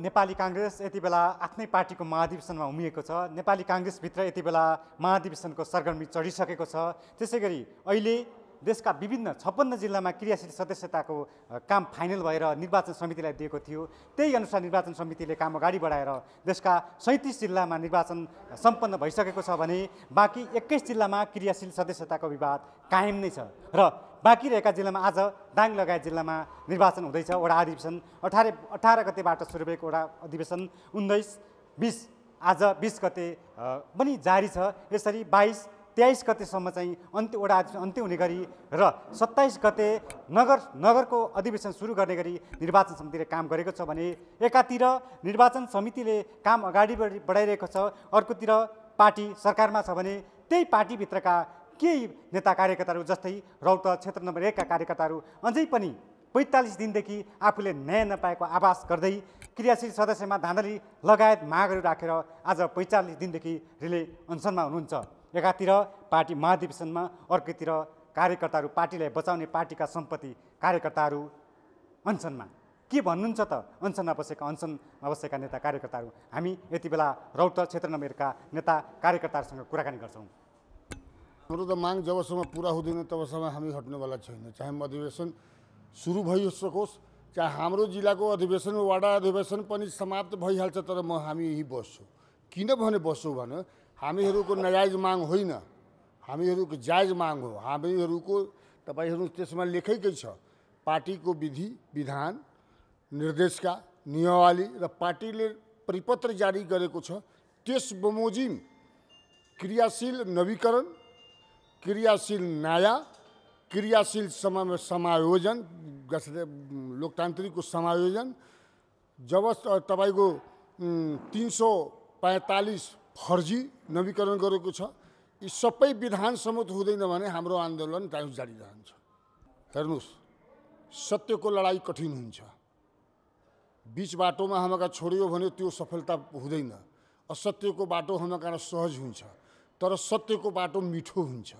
नेपाली काङ्ग्रेस यति बेला आफ्नै पार्टीको महाधिवेशनमा उमिएको छ नेपाली काङ्ग्रेसभित्र यति बेला महाधिवेशनको सरगर्मी चढिसकेको छ त्यसै गरी अहिले देशका विभिन्न छप्पन्न जिल्लामा क्रियाशील सदस्यताको काम फाइनल भएर निर्वाचन समितिलाई दिएको थियो त्यही अनुसार निर्वाचन समितिले काम अगाडि बढाएर देशका सैँतिस जिल्लामा निर्वाचन सम्पन्न भइसकेको छ भने बाँकी एक्काइस जिल्लामा क्रियाशील सदस्यताको विवाद कायम नै छ र बाँकी रहेका जिल्लामा आज दाङ लगायत जिल्लामा निर्वाचन हुँदैछ वडा अधिवेशन अठार अठार गतेबाट सुरु भएको वडा अधिवेशन उन्नाइस बिस आज बिस गते पनि जारी छ यसरी बाइस तेइस गतेसम्म चाहिँ अन्त्य वडा अन्त्य हुने गरी र सत्ताइस गते नगर नगरको अधिवेशन सुरु गर्ने गरी निर्वाचन समितिले काम गरेको छ भने एकातिर निर्वाचन समितिले काम अगाडि बढाइरहेको छ अर्कोतिर पार्टी सरकारमा छ भने त्यही पार्टीभित्रका केही नेता कार्यकर्ताहरू जस्तै रौत क्षेत्र नम्बर एकका कार्यकर्ताहरू अझै पनि पैँतालिस दिनदेखि आफूले न्याय नपाएको आभास गर्दै क्रियाशील सदस्यमा धाँधली लगायत मागहरू राखेर आज पैँचालिस दिनदेखि रिले अनसनमा हुनुहुन्छ एकातिर पार्टी महाधिवेशनमा अर्कोतिर कार्यकर्ताहरू पार्टीलाई बचाउने पार्टीका सम्पत्ति कार्यकर्ताहरू अनसनमा के भन्नुहुन्छ त अनसनमा बसेका अनसनमा बसेका नेता कार्यकर्ताहरू हामी यति बेला रौत क्षेत्र नम्बरका नेता कार्यकर्ताहरूसँग कुराकानी गर्छौँ हाम्रो त माग जबसम्म पुरा हुँदैन तबसम्म हामी हट्नुवाला छैन चाहे अधिवेशन सुरु भइसकोस् चाहे हाम्रो जिल्लाको अधिवेशन वाडा अधिवेशन पनि समाप्त भइहाल्छ तर म हामी यहीँ बस्छु किनभने बस्छु भने हामीहरूको नजायज माग होइन हामीहरूको जायज माग हो हामीहरूको तपाईँहरू त्यसमा लेखेकै छ पार्टीको विधि विधान निर्देशका नियमावली र पार्टीले परिपत्र जारी गरेको छ त्यस बमोजिम क्रियाशील नवीकरण क्रियाशील नयाँ क्रियाशील समा समायोजन लोकतान्त्रिकको समायोजन जब तपाईँको तिन सौ पैँतालिस फर्जी नवीकरण गरेको छ यी सबै विधान सम्मत हुँदैन भने हाम्रो आन्दोलन टाइम जारी रहन्छ हेर्नुहोस् सत्यको लडाइँ कठिन हुन्छ बिच बाटोमा हामीका छोडियो भने त्यो सफलता हुँदैन असत्यको बाटो हामीका सहज हुन्छ तर सत्यको बाटो मिठो हुन्छ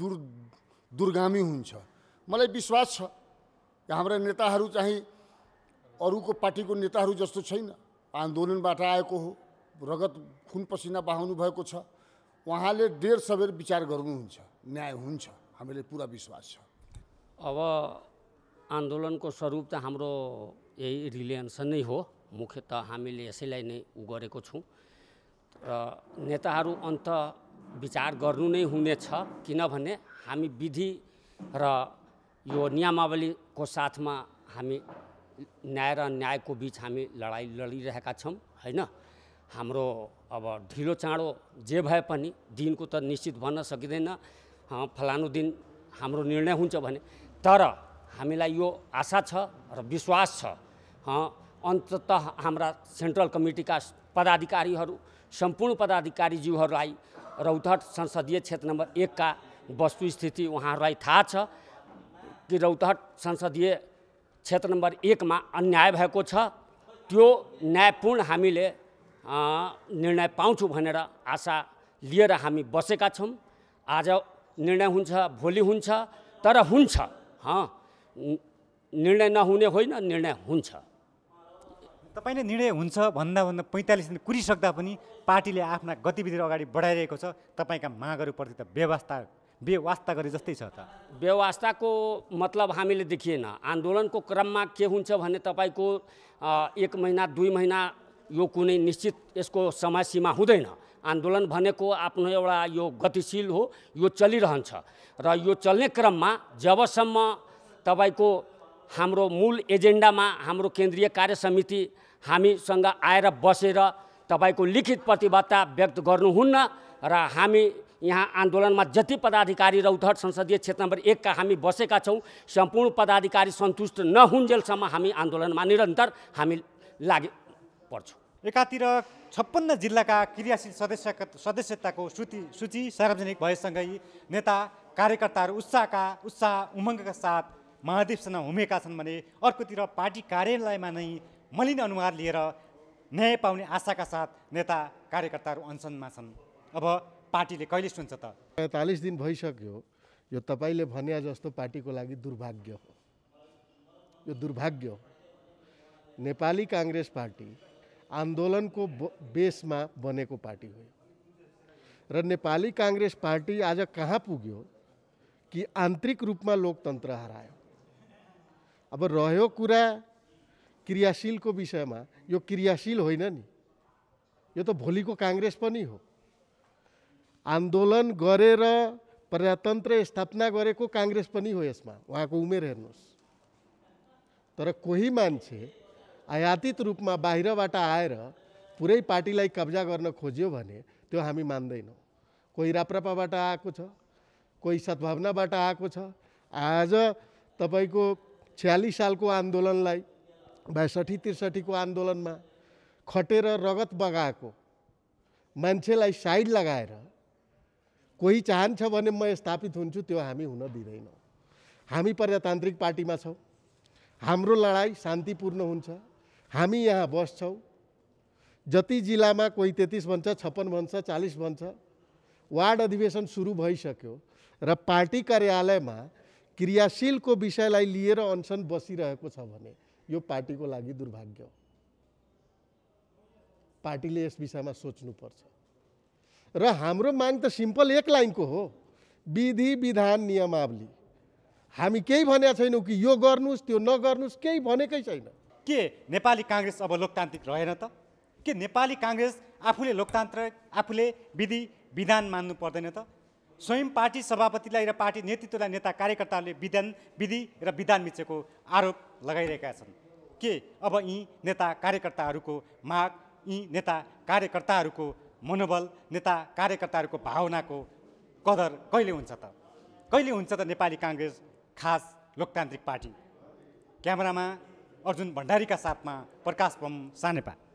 दुर् दुर्गामी हुन्छ मलाई विश्वास छ हाम्रा नेताहरू चाहिँ अरूको पार्टीको नेताहरू जस्तो छैन आन्दोलनबाट आएको हो रगत खुन पसिना बहाउनु भएको छ उहाँले डेढ सबेर विचार गर्नुहुन्छ न्याय हुन्छ हामीले पुरा विश्वास छ अब आन्दोलनको स्वरूप त हाम्रो यही रिलियन्स नै हो मुख्यत हामीले यसैलाई नै उ गरेको छौँ र नेताहरू अन्त विचार गर्नु नै हुनेछ किनभने हामी विधि र यो नियमावलीको साथमा हामी न्याय र न्यायको बिच हामी लडाइँ लडिरहेका छौँ होइन हाम्रो अब ढिलो चाँडो जे भए पनि दिनको त निश्चित भन्न सकिँदैन फलानु दिन हाम्रो निर्णय हुन्छ भने तर हामीलाई यो आशा छ र विश्वास छ अन्तत हाम्रा सेन्ट्रल कमिटीका पदाधिकारीहरू सम्पूर्ण पदाधिकारीज्यूहरूलाई रौतहट संसदीय क्षेत्र नम्बर एकका वस्तुस्थिति उहाँहरूलाई थाहा छ कि रौतहट संसदीय क्षेत्र नम्बर एकमा अन्याय भएको छ त्यो न्यायपूर्ण हामीले निर्णय पाउँछु भनेर आशा लिएर हामी बसेका छौँ आज निर्णय हुन्छ भोलि हुन्छ तर हुन्छ निर्णय नहुने होइन निर्णय हुन्छ तपाईँले निर्णय हुन्छ भन्दा भन्दा पैँतालिस दिन कुरिसक्दा पनि पार्टीले आफ्ना गतिविधिहरू अगाडि बढाइरहेको छ तपाईँका मागहरूप्रति त व्यवस्था व्यवस्था गरे जस्तै छ त व्यवस्थाको मतलब हामीले देखिएन आन्दोलनको क्रममा के हुन्छ भने तपाईँको एक महिना दुई महिना यो कुनै निश्चित यसको समय सीमा हुँदैन आन्दोलन भनेको आफ्नो एउटा यो गतिशील हो यो चलिरहन्छ र यो चल्ने क्रममा जबसम्म तपाईँको हाम्रो मूल एजेन्डामा हाम्रो केन्द्रीय कार्य समिति हामीसँग आएर बसेर तपाईँको लिखित प्रतिबद्धता व्यक्त गर्नुहुन्न र हामी यहाँ आन्दोलनमा जति पदाधिकारी र उद्धट संसदीय क्षेत्र नम्बर एकका हामी बसेका छौँ सम्पूर्ण पदाधिकारी सन्तुष्ट नहुन्जेलसम्म हामी आन्दोलनमा निरन्तर हामी लागि पर्छौँ एकातिर छप्पन्न जिल्लाका क्रियाशील सदस्य सदस्यताको सूची सूची सार्वजनिक भएसँगै नेता कार्यकर्ताहरू उत्साहका उत्साह उमङ्गका साथ महादेवसँग हुमेका छन् भने अर्कोतिर पार्टी कार्यालयमा नै मलिन अनुहार लिएर न्याय पाउने आशाका साथ नेता कार्यकर्ताहरू अनसनमा छन् अब पार्टीले कहिले सुन्छ त पैँतालिस दिन भइसक्यो यो तपाईँले भने जस्तो पार्टीको लागि दुर्भाग्य हो यो दुर्भाग्य हो नेपाली काङ्ग्रेस पार्टी आन्दोलनको बेसमा बनेको पार्टी हो र नेपाली काङ्ग्रेस पार्टी आज कहाँ पुग्यो कि आन्तरिक रूपमा लोकतन्त्र हरायो अब रह्यो कुरा क्रियाशीलको विषयमा यो क्रियाशील होइन नि यो त भोलिको काङ्ग्रेस पनि हो आन्दोलन गरेर प्रजातन्त्र स्थापना गरेको काङ्ग्रेस पनि हो यसमा उहाँको उमेर हेर्नुहोस् तर कोही मान्छे आयातित रूपमा बाहिरबाट आएर पुरै पार्टीलाई कब्जा गर्न खोज्यो भने त्यो हामी मान्दैनौँ कोही राप्रपाबाट आएको छ कोही सद्भावनाबाट आएको छ आज तपाईँको छ्यालिस सालको आन्दोलनलाई बयासठी त्रिसठीको आन्दोलनमा खटेर रगत बगाएको मान्छेलाई साइड लगाएर कोही चाहन्छ भने म स्थापित हुन्छु त्यो हामी हुन दिँदैनौँ हामी प्रजातान्त्रिक पार्टीमा छौँ हाम्रो लडाइँ शान्तिपूर्ण हुन्छ हामी यहाँ बस्छौँ जति जिल्लामा कोही तेत्तिस भन्छ छप्पन भन्छ चालिस भन्छ वार्ड अधिवेशन सुरु भइसक्यो र पार्टी कार्यालयमा क्रियाशीलको विषयलाई लिएर अनसन बसिरहेको छ भने यो पार्टीको लागि दुर्भाग्य हो पार्टीले यस विषयमा सोच्नुपर्छ र हाम्रो माग त सिम्पल एक लाइनको हो विधि विधान नियमावली हामी केही भनेका छैनौँ कि यो गर्नुहोस् त्यो नगर्नुहोस् केही भनेकै छैन के नेपाली काङ्ग्रेस अब लोकतान्त्रिक रहेन त के नेपाली काङ्ग्रेस आफूले लोकतन्त्र आफूले विधि विधान मान्नु पर्दैन त स्वयं पार्टी सभापतिलाई र पार्टी नेतृत्वलाई नेता कार्यकर्ताहरूले विधान विधि र विधान मिचेको आरोप लगाइरहेका छन् के अब यी नेता कार्यकर्ताहरूको माग यी नेता कार्यकर्ताहरूको मनोबल नेता कार्यकर्ताहरूको भावनाको कदर कहिले हुन्छ त कहिले हुन्छ त नेपाली काङ्ग्रेस खास लोकतान्त्रिक पार्टी क्यामेरामा अर्जुन भण्डारीका साथमा प्रकाश बम सानेपा